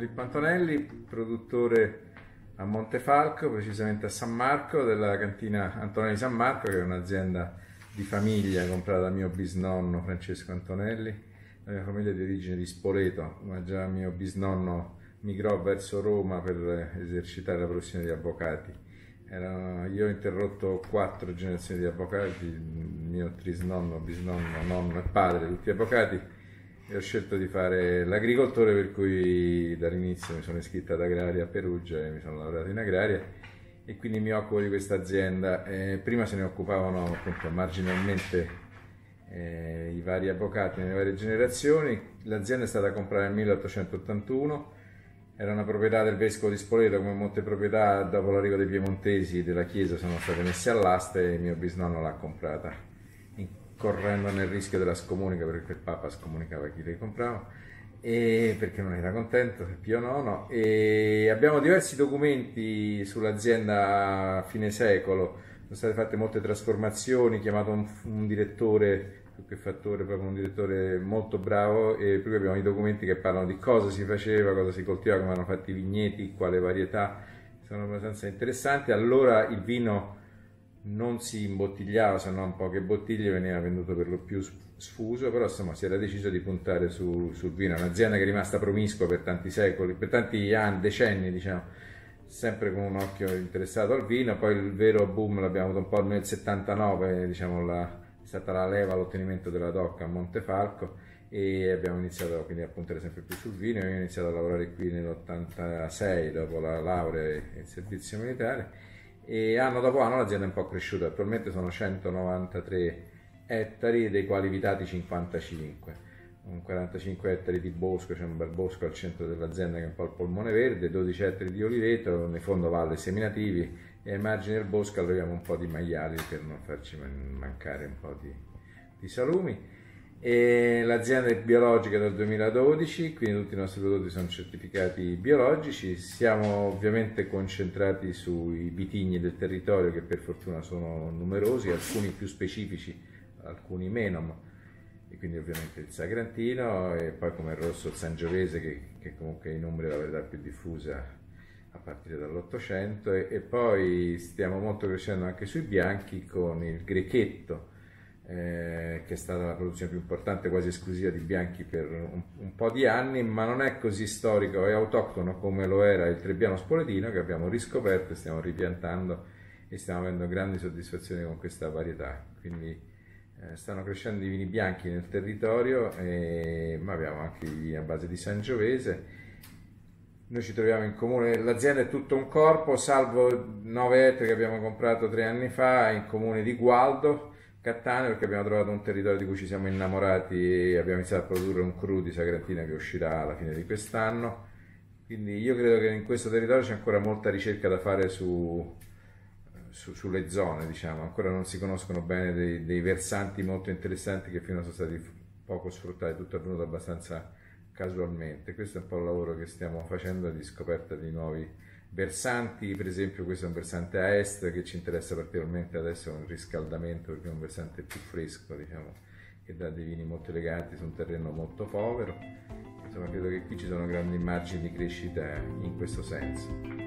Filippo Antonelli, produttore a Montefalco, precisamente a San Marco, della cantina Antonelli San Marco, che è un'azienda di famiglia comprata da mio bisnonno Francesco Antonelli, la mia famiglia è di origine di Spoleto, ma già mio bisnonno migrò verso Roma per esercitare la professione di avvocati. Era, io ho interrotto quattro generazioni di avvocati, mio trisnonno, bisnonno, nonno e padre, tutti avvocati e ho scelto di fare l'agricoltore per cui dall'inizio mi sono iscritto ad Agraria a Perugia e mi sono lavorato in Agraria e quindi mi occupo di questa azienda. Eh, prima se ne occupavano appunto marginalmente eh, i vari avvocati nelle varie generazioni. L'azienda è stata comprata nel 1881, era una proprietà del vescovo di Spoleto, come molte proprietà dopo l'arrivo dei piemontesi della chiesa sono state messe all'asta e mio bisnonno l'ha comprata correndo nel rischio della scomunica perché il Papa scomunicava chi le comprava e perché non era contento Pio IX e abbiamo diversi documenti sull'azienda a fine secolo sono state fatte molte trasformazioni chiamato un, un direttore più che fattore proprio un direttore molto bravo e poi abbiamo i documenti che parlano di cosa si faceva cosa si coltivava come erano fatti i vigneti quale varietà sono abbastanza interessanti allora il vino non si imbottigliava se non poche bottiglie, veniva venduto per lo più sfuso, però insomma si era deciso di puntare su, sul vino, un'azienda che è rimasta promiscua per tanti secoli, per tanti anni, decenni diciamo, sempre con un occhio interessato al vino, poi il vero boom l'abbiamo avuto un po' nel 79, diciamo la, è stata la leva all'ottenimento della DOC a Montefalco e abbiamo iniziato quindi a puntare sempre più sul vino, io ho iniziato a lavorare qui nell'86 dopo la laurea e il servizio militare e anno dopo anno l'azienda è un po' cresciuta, attualmente sono 193 ettari, dei quali vitati 55. Un 45 ettari di bosco, c'è un bel bosco al centro dell'azienda che è un po' il polmone verde, 12 ettari di oliveto, nei fondo valle seminativi e ai margini del bosco alloghiamo un po' di maiali per non farci mancare un po' di, di salumi e l'azienda è biologica dal 2012, quindi tutti i nostri prodotti sono certificati biologici, siamo ovviamente concentrati sui vitigni del territorio che per fortuna sono numerosi, alcuni più specifici, alcuni meno, ma, e quindi ovviamente il Sagrantino e poi come il rosso il Sangiovese che, che comunque è Umbria è la verità più diffusa a partire dall'Ottocento e, e poi stiamo molto crescendo anche sui bianchi con il grechetto eh, che è stata la produzione più importante, quasi esclusiva di Bianchi per un, un, po' di anni, ma non è così storico e autoctono come lo era il Trebbiano Spoletino che abbiamo riscoperto, stiamo ripiantando e stiamo avendo grandi soddisfazioni con questa varietà. Quindi eh, stanno crescendo i vini bianchi nel territorio, e, eh, ma abbiamo anche i vini a base di Sangiovese noi ci troviamo in comune, l'azienda è tutto un corpo, salvo 9 ettari che abbiamo comprato tre anni fa in comune di Gualdo, Cattaneo perché abbiamo trovato un territorio di cui ci siamo innamorati e abbiamo iniziato a produrre un crew di Sagrantina che uscirà alla fine di quest'anno. Quindi io credo che in questo territorio c'è ancora molta ricerca da fare su, su, sulle zone, diciamo. ancora non si conoscono bene dei, dei versanti molto interessanti che finora sono stati poco sfruttati, tutto è avvenuto abbastanza casualmente. Questo è un po' il lavoro che stiamo facendo di scoperta di nuovi versanti, per esempio questo è un versante a est che ci interessa particolarmente adesso, è un riscaldamento perché è un versante più fresco, diciamo, che dà dei vini molto eleganti su un terreno molto povero. Insomma, credo che qui ci sono grandi margini di crescita in questo senso.